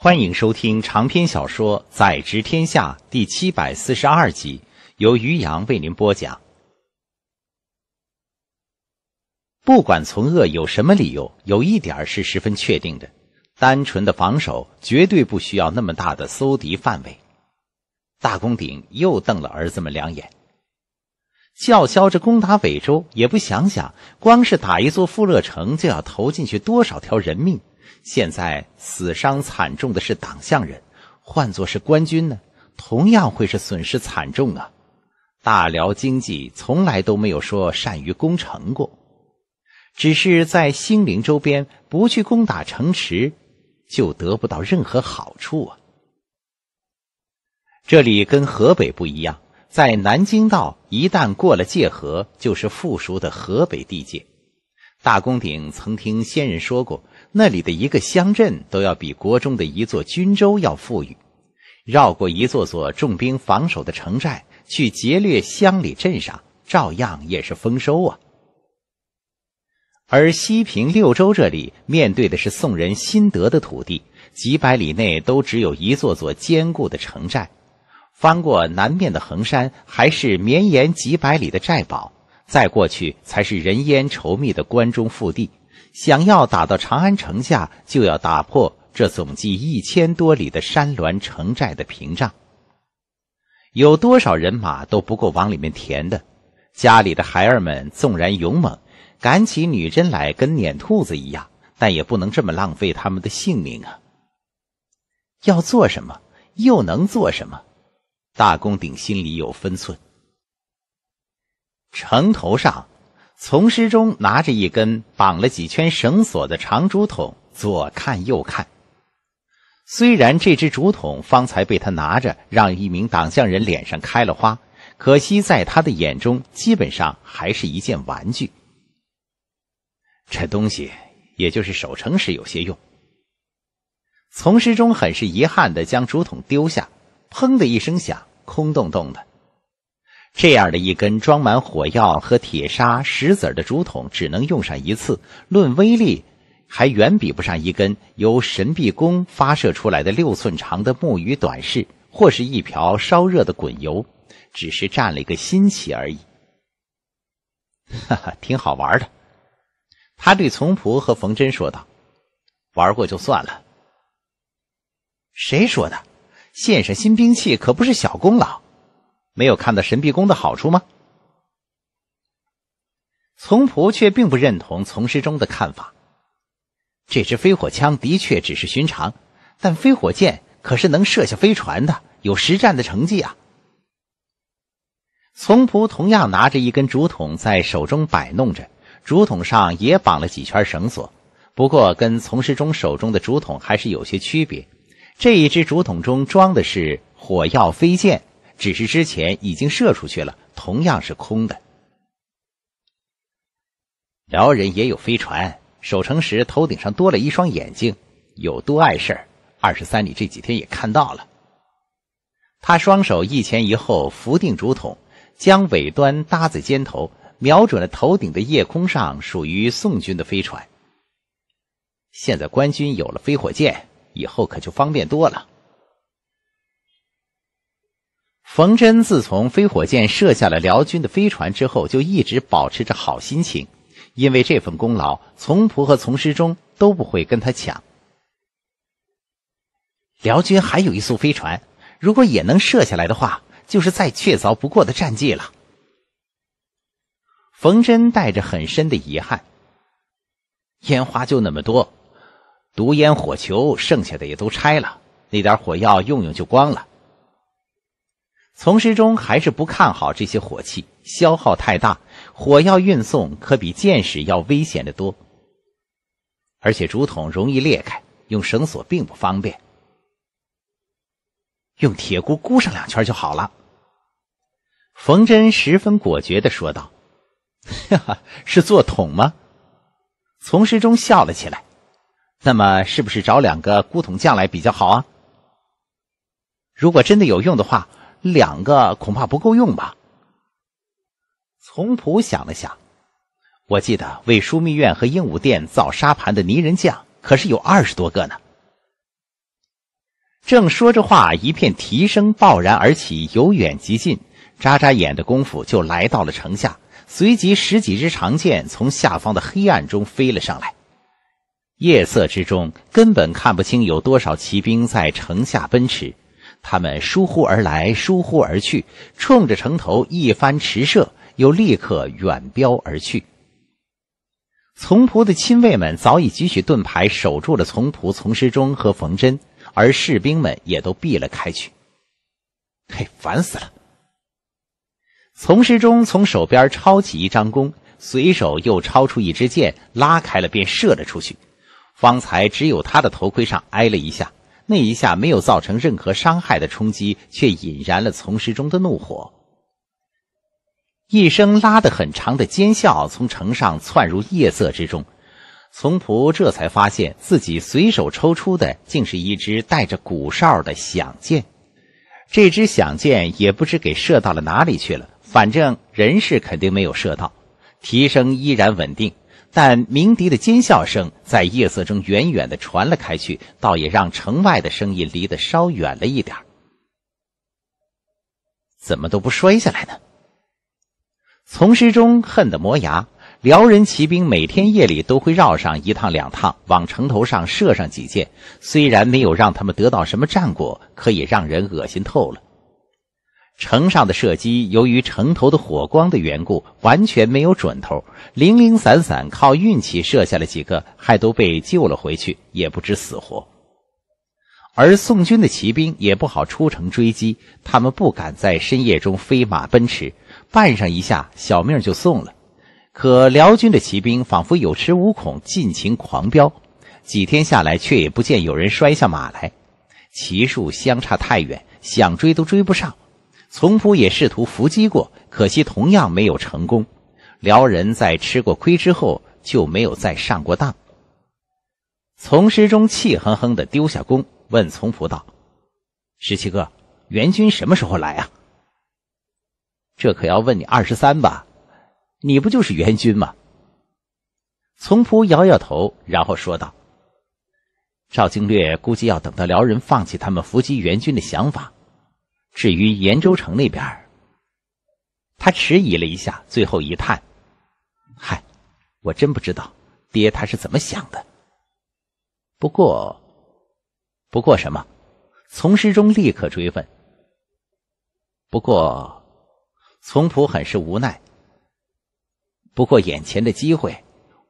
欢迎收听长篇小说《宰执天下》第七百四十二集，由于洋为您播讲。不管从恶有什么理由，有一点是十分确定的：单纯的防守绝对不需要那么大的搜敌范围。大公鼎又瞪了儿子们两眼，叫嚣着攻打北周，也不想想，光是打一座富乐城，就要投进去多少条人命。现在死伤惨重的是党项人，换作是官军呢，同样会是损失惨重啊！大辽经济从来都没有说善于攻城过，只是在兴陵周边不去攻打城池，就得不到任何好处啊。这里跟河北不一样，在南京道一旦过了界河，就是附属的河北地界。大公鼎曾听先人说过。那里的一个乡镇都要比国中的一座军州要富裕，绕过一座座重兵防守的城寨去劫掠乡里镇上，照样也是丰收啊。而西平六州这里面对的是宋人新得的土地，几百里内都只有一座座坚固的城寨，翻过南面的衡山，还是绵延几百里的寨堡，再过去才是人烟稠密的关中腹地。想要打到长安城下，就要打破这总计一千多里的山峦城寨的屏障。有多少人马都不够往里面填的，家里的孩儿们纵然勇猛，赶起女真来跟撵兔子一样，但也不能这么浪费他们的性命啊！要做什么，又能做什么？大公鼎心里有分寸。城头上。从诗中拿着一根绑了几圈绳索的长竹筒，左看右看。虽然这只竹筒方才被他拿着，让一名党项人脸上开了花，可惜在他的眼中，基本上还是一件玩具。这东西也就是守城时有些用。从诗中很是遗憾的将竹筒丢下，砰的一声响，空洞洞的。这样的一根装满火药和铁砂石子儿的竹筒，只能用上一次。论威力，还远比不上一根由神臂弓发射出来的六寸长的木鱼短式，或是一瓢烧热的滚油。只是占了一个新奇而已。哈哈，挺好玩的。他对从仆和冯真说道：“玩过就算了。”谁说的？献上新兵器可不是小功劳。没有看到神臂弓的好处吗？从仆却并不认同从师中的看法。这支飞火枪的确只是寻常，但飞火箭可是能射下飞船的，有实战的成绩啊。从仆同样拿着一根竹筒在手中摆弄着，竹筒上也绑了几圈绳索，不过跟从师中手中的竹筒还是有些区别。这一支竹筒中装的是火药飞箭。只是之前已经射出去了，同样是空的。辽人也有飞船，守城时头顶上多了一双眼睛，有多碍事儿？二十三，你这几天也看到了。他双手一前一后扶定竹筒，将尾端搭在肩头，瞄准了头顶的夜空上属于宋军的飞船。现在官军有了飞火箭，以后可就方便多了。冯真自从飞火箭射下了辽军的飞船之后，就一直保持着好心情，因为这份功劳，从仆和从师中都不会跟他抢。辽军还有一艘飞船，如果也能射下来的话，就是再确凿不过的战绩了。冯真带着很深的遗憾，烟花就那么多，毒烟火球剩下的也都拆了，那点火药用用就光了。丛师中还是不看好这些火器，消耗太大，火药运送可比箭矢要危险得多，而且竹筒容易裂开，用绳索并不方便，用铁箍箍上两圈就好了。”冯真十分果决的说道，“哈哈，是做桶吗？”从师中笑了起来，“那么是不是找两个箍桶匠来比较好啊？如果真的有用的话。”两个恐怕不够用吧。从普想了想，我记得为枢密院和鹦鹉殿造沙盘的泥人匠可是有二十多个呢。正说着话，一片啼声爆然而起，由远及近，眨眨眼的功夫就来到了城下。随即，十几支长箭从下方的黑暗中飞了上来。夜色之中，根本看不清有多少骑兵在城下奔驰。他们疏忽而来，疏忽而去，冲着城头一番驰射，又立刻远镖而去。从仆的亲卫们早已举起盾牌，守住了从仆、从师中和冯真，而士兵们也都避了开去。嘿，烦死了！从师中从手边抄起一张弓，随手又抄出一支箭，拉开了便射了出去。方才只有他的头盔上挨了一下。那一下没有造成任何伤害的冲击，却引燃了丛石中的怒火。一声拉得很长的尖啸从城上窜入夜色之中，从仆这才发现自己随手抽出的竟是一支带着鼓哨的响箭。这支响箭也不知给射到了哪里去了，反正人是肯定没有射到，提升依然稳定。但鸣笛的尖啸声在夜色中远远的传了开去，倒也让城外的声音离得稍远了一点怎么都不摔下来呢？从师中恨得磨牙。辽人骑兵每天夜里都会绕上一趟两趟，往城头上射上几箭，虽然没有让他们得到什么战果，可以让人恶心透了。城上的射击，由于城头的火光的缘故，完全没有准头，零零散散，靠运气射下了几个，还都被救了回去，也不知死活。而宋军的骑兵也不好出城追击，他们不敢在深夜中飞马奔驰，绊上一下，小命就送了。可辽军的骑兵仿佛有恃无恐，尽情狂飙，几天下来，却也不见有人摔下马来。骑术相差太远，想追都追不上。从仆也试图伏击过，可惜同样没有成功。辽人在吃过亏之后就没有再上过当。从师中气哼哼地丢下弓，问从仆道：“十七哥，援军什么时候来啊？”这可要问你二十三吧？你不就是援军吗？”从仆摇摇头，然后说道：“赵经略估计要等到辽人放弃他们伏击援军的想法。”至于延州城那边，他迟疑了一下，最后一叹：“嗨，我真不知道爹他是怎么想的。”不过，不过什么？从师中立刻追问。不过，从仆很是无奈。不过眼前的机会，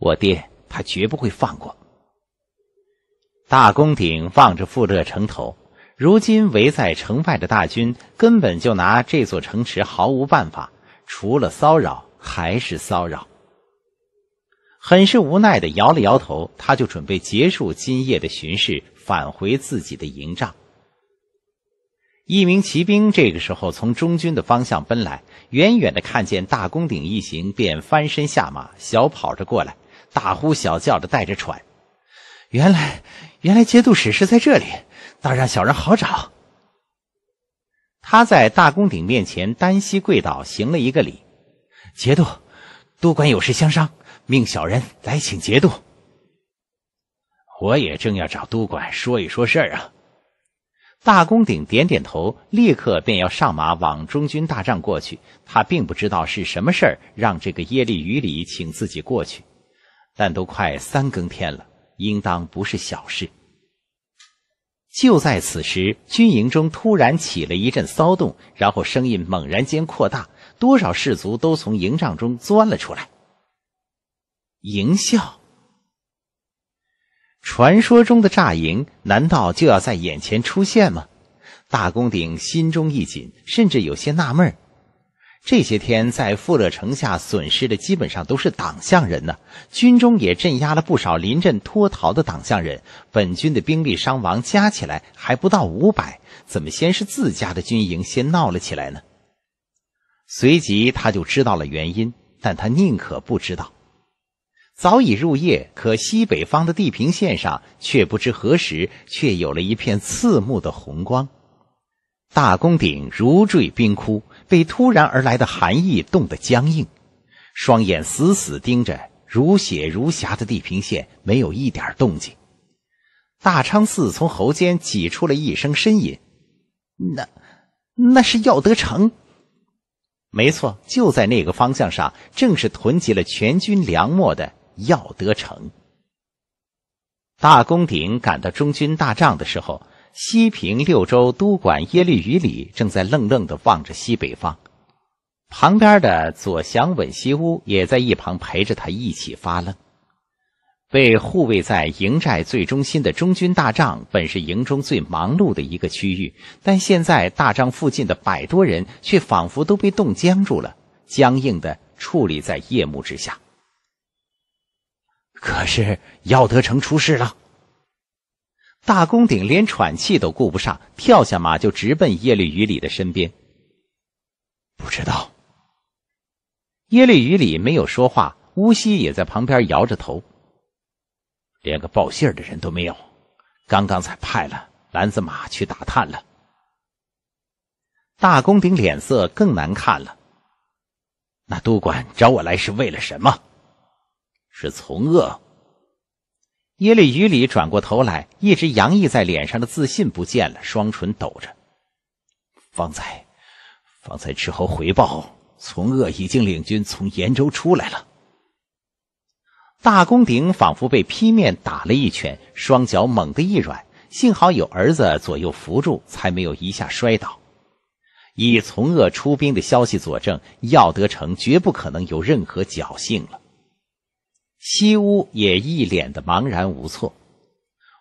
我爹他绝不会放过。大公顶望着富乐城头。如今围在城外的大军根本就拿这座城池毫无办法，除了骚扰还是骚扰。很是无奈的摇了摇头，他就准备结束今夜的巡视，返回自己的营帐。一名骑兵这个时候从中军的方向奔来，远远的看见大公鼎一行，便翻身下马，小跑着过来，大呼小叫的带着喘。原来，原来节度使是在这里。当然小人好找。他在大公鼎面前单膝跪倒，行了一个礼。节度，都管有事相商，命小人来请节度。我也正要找都管说一说事儿啊。大公鼎点点头，立刻便要上马往中军大帐过去。他并不知道是什么事儿让这个耶律雨里请自己过去，但都快三更天了，应当不是小事。就在此时，军营中突然起了一阵骚动，然后声音猛然间扩大，多少士卒都从营帐中钻了出来。营笑，传说中的炸营，难道就要在眼前出现吗？大公鼎心中一紧，甚至有些纳闷。这些天在富乐城下损失的基本上都是党项人呢，军中也镇压了不少临阵脱逃的党项人，本军的兵力伤亡加起来还不到五百，怎么先是自家的军营先闹了起来呢？随即他就知道了原因，但他宁可不知道。早已入夜，可西北方的地平线上却不知何时却有了一片刺目的红光，大宫顶如坠冰窟。被突然而来的寒意冻得僵硬，双眼死死盯着如血如霞的地平线，没有一点动静。大昌寺从喉间挤出了一声呻吟：“那，那是耀德城。”没错，就在那个方向上，正是囤积了全军粮秣的耀德城。大公鼎赶到中军大帐的时候。西平六州都管耶律余里正在愣愣地望着西北方，旁边的左祥稳西屋也在一旁陪着他一起发愣。被护卫在营寨最中心的中军大帐，本是营中最忙碌的一个区域，但现在大帐附近的百多人却仿佛都被冻僵住了，僵硬地矗立在夜幕之下。可是，耀德成出事了。大公鼎连喘气都顾不上，跳下马就直奔耶律与里的身边。不知道。耶律与里没有说话，乌西也在旁边摇着头。连个报信的人都没有，刚刚才派了蓝子马去打探了。大公鼎脸色更难看了。那都管找我来是为了什么？是从恶。耶律与里转过头来，一直洋溢在脸上的自信不见了，双唇抖着。方才，方才之后回报，从恶已经领军从延州出来了。大公鼎仿佛被劈面打了一拳，双脚猛地一软，幸好有儿子左右扶住，才没有一下摔倒。以从恶出兵的消息佐证，耀德城绝不可能有任何侥幸了。西屋也一脸的茫然无措。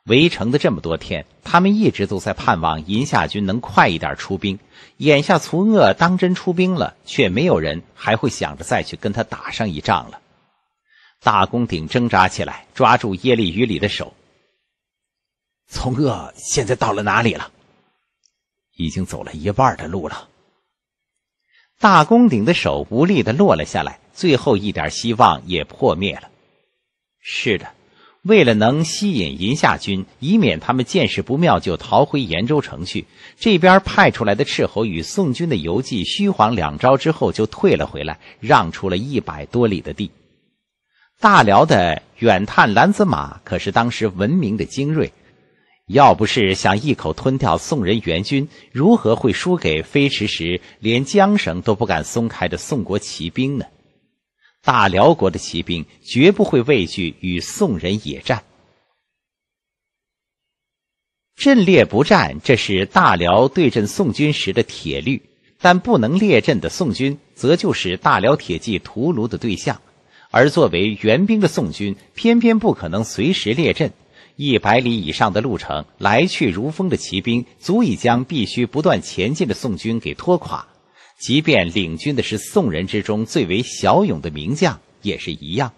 围城的这么多天，他们一直都在盼望银夏军能快一点出兵。眼下从恶当真出兵了，却没有人还会想着再去跟他打上一仗了。大公鼎挣扎起来，抓住耶利语里的手。从恶现在到了哪里了？已经走了一半的路了。大公鼎的手无力的落了下来，最后一点希望也破灭了。是的，为了能吸引银夏军，以免他们见势不妙就逃回延州城去，这边派出来的斥候与宋军的游击虚晃两招之后就退了回来，让出了一百多里的地。大辽的远探蓝子马可是当时闻名的精锐，要不是想一口吞掉宋人援军，如何会输给飞驰时连缰绳都不敢松开的宋国骑兵呢？大辽国的骑兵绝不会畏惧与宋人野战，阵列不战，这是大辽对阵宋军时的铁律。但不能列阵的宋军，则就是大辽铁骑屠戮的对象。而作为援兵的宋军，偏偏不可能随时列阵。一百里以上的路程，来去如风的骑兵，足以将必须不断前进的宋军给拖垮。即便领军的是宋人之中最为骁勇的名将，也是一样。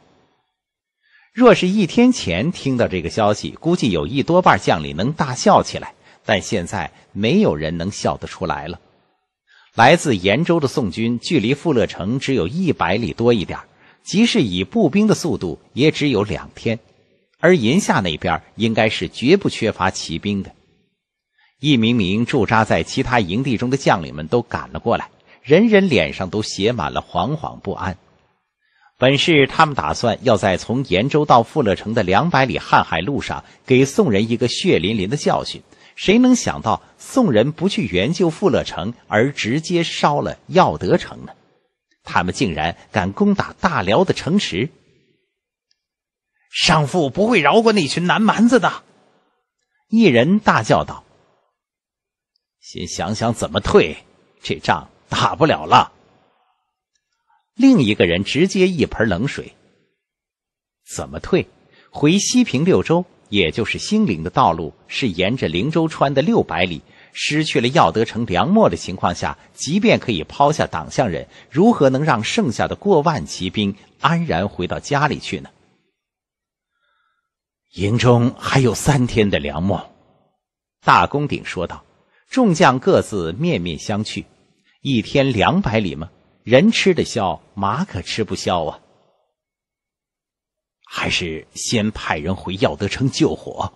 若是一天前听到这个消息，估计有一多半将领能大笑起来。但现在没有人能笑得出来了。来自延州的宋军距离富乐城只有一百里多一点，即使以步兵的速度也只有两天。而银夏那边应该是绝不缺乏骑兵的。一名名驻扎在其他营地中的将领们都赶了过来。人人脸上都写满了惶惶不安。本是他们打算要在从延州到富乐城的两百里瀚海路上给宋人一个血淋淋的教训，谁能想到宋人不去援救富乐城，而直接烧了耀德城呢？他们竟然敢攻打大辽的城池，上父不会饶过那群南蛮子的！一人大叫道：“先想想怎么退这仗。”打不了了。另一个人直接一盆冷水。怎么退？回西平六州，也就是兴陵的道路，是沿着灵州川的六百里。失去了耀德城粮墨的情况下，即便可以抛下党项人，如何能让剩下的过万骑兵安然回到家里去呢？营中还有三天的粮墨，大公鼎说道。众将各自面面相觑。一天两百里吗？人吃得消，马可吃不消啊！还是先派人回耀德城救火。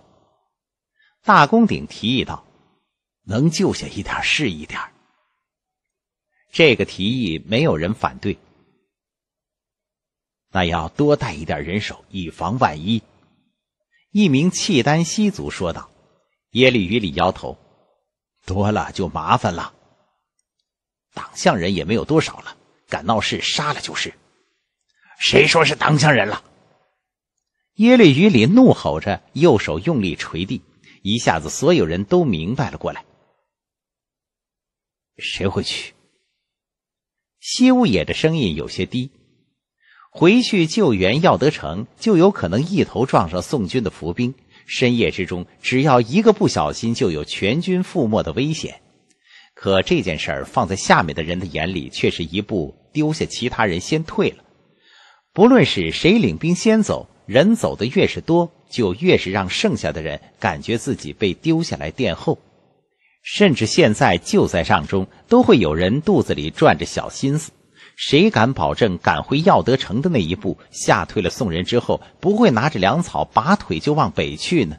大公鼎提议道：“能救下一点是一点。”这个提议没有人反对。那要多带一点人手，以防万一。”一名契丹西族说道。耶律与里摇头：“多了就麻烦了。”党项人也没有多少了，敢闹事杀了就是。谁说是党项人了？耶律于礼怒吼着，右手用力捶地，一下子所有人都明白了过来。谁会去？西屋野的声音有些低。回去救援要得成，就有可能一头撞上宋军的伏兵。深夜之中，只要一个不小心，就有全军覆没的危险。可这件事儿放在下面的人的眼里，却是一步丢下其他人先退了。不论是谁领兵先走，人走的越是多，就越是让剩下的人感觉自己被丢下来殿后。甚至现在就在帐中，都会有人肚子里转着小心思：谁敢保证赶回耀德城的那一步，吓退了宋人之后，不会拿着粮草拔腿就往北去呢？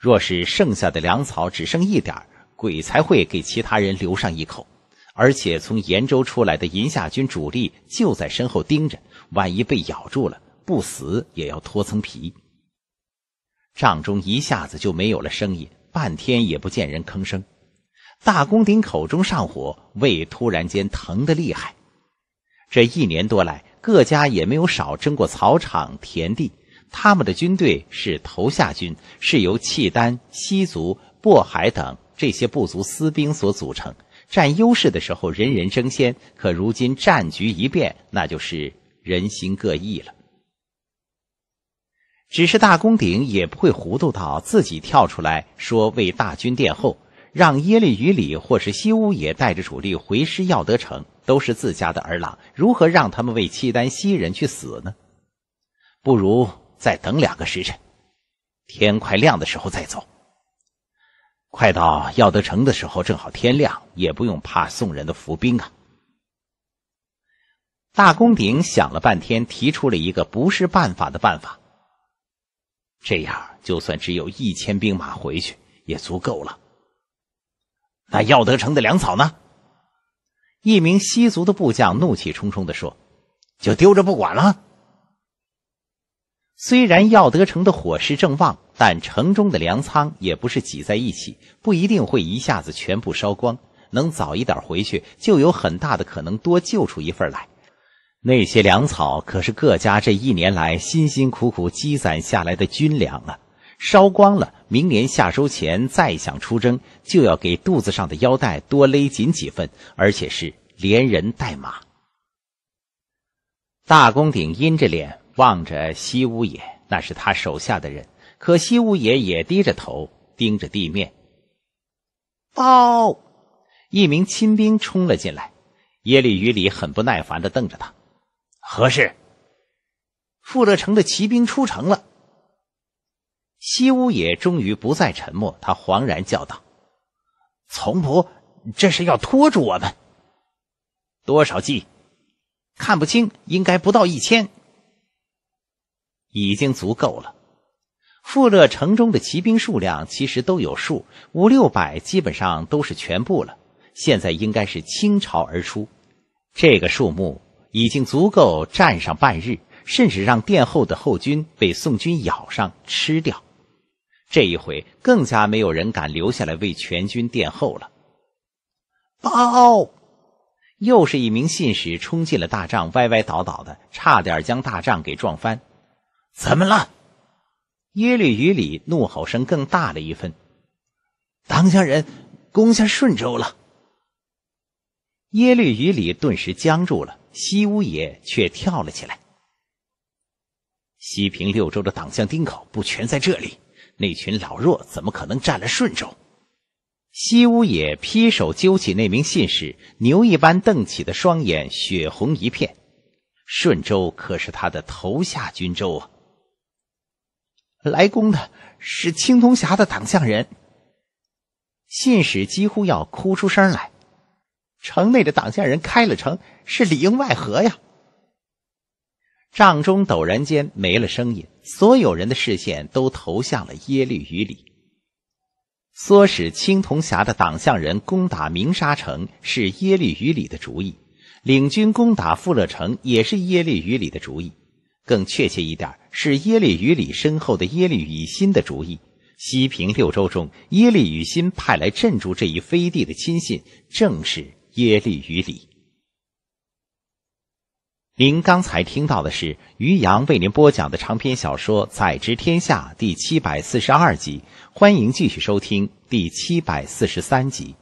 若是剩下的粮草只剩一点儿，鬼才会给其他人留上一口，而且从延州出来的银夏军主力就在身后盯着，万一被咬住了，不死也要脱层皮。帐中一下子就没有了声音，半天也不见人吭声。大公鼎口中上火，胃突然间疼得厉害。这一年多来，各家也没有少争过草场、田地。他们的军队是头下军，是由契丹、西族、渤海等。这些部族私兵所组成，占优势的时候，人人争先；可如今战局一变，那就是人心各异了。只是大公鼎也不会糊涂到自己跳出来说为大军殿后，让耶律与里或是西乌也带着主力回师耀德城，都是自家的儿郎，如何让他们为契丹西人去死呢？不如再等两个时辰，天快亮的时候再走。快到耀德城的时候，正好天亮，也不用怕宋人的伏兵啊。大公鼎想了半天，提出了一个不是办法的办法。这样，就算只有一千兵马回去，也足够了。那耀德城的粮草呢？一名西族的部将怒气冲冲的说：“就丢着不管了。”虽然耀德城的火势正旺，但城中的粮仓也不是挤在一起，不一定会一下子全部烧光。能早一点回去，就有很大的可能多救出一份来。那些粮草可是各家这一年来辛辛苦苦积攒下来的军粮啊！烧光了，明年夏收前再想出征，就要给肚子上的腰带多勒紧几份，而且是连人带马。大公鼎阴着脸。望着西屋野，那是他手下的人。可西屋野也低着头，盯着地面。报！一名亲兵冲了进来，耶律雨里很不耐烦的瞪着他：“何事？”富乐城的骑兵出城了。西屋野终于不再沉默，他惶然叫道：“从仆，这是要拖住我们？多少骑？看不清，应该不到一千。”已经足够了。富乐城中的骑兵数量其实都有数，五六百基本上都是全部了。现在应该是倾巢而出，这个数目已经足够站上半日，甚至让殿后的后军被宋军咬上吃掉。这一回更加没有人敢留下来为全军殿后了。报！又是一名信使冲进了大帐，歪歪倒倒的，差点将大帐给撞翻。怎么了？耶律与里怒吼声更大了一分。当家人攻下顺州了。耶律与里顿时僵住了，西屋野却跳了起来。西平六州的党项丁口不全在这里，那群老弱怎么可能占了顺州？西屋野劈手揪起那名信使，牛一般瞪起的双眼血红一片。顺州可是他的头下军州啊！来攻的是青铜峡的党项人，信使几乎要哭出声来。城内的党项人开了城，是里应外合呀。帐中陡然间没了声音，所有人的视线都投向了耶律与里。唆使青铜峡的党项人攻打鸣沙城是耶律与里的主意，领军攻打富乐城也是耶律与里的主意。更确切一点，是耶律与里身后的耶律与新的主意。西平六州中，耶律与新派来镇住这一飞地的亲信，正是耶律与里。您刚才听到的是于洋为您播讲的长篇小说《宰执天下》第七百四十二集，欢迎继续收听第七百四十三集。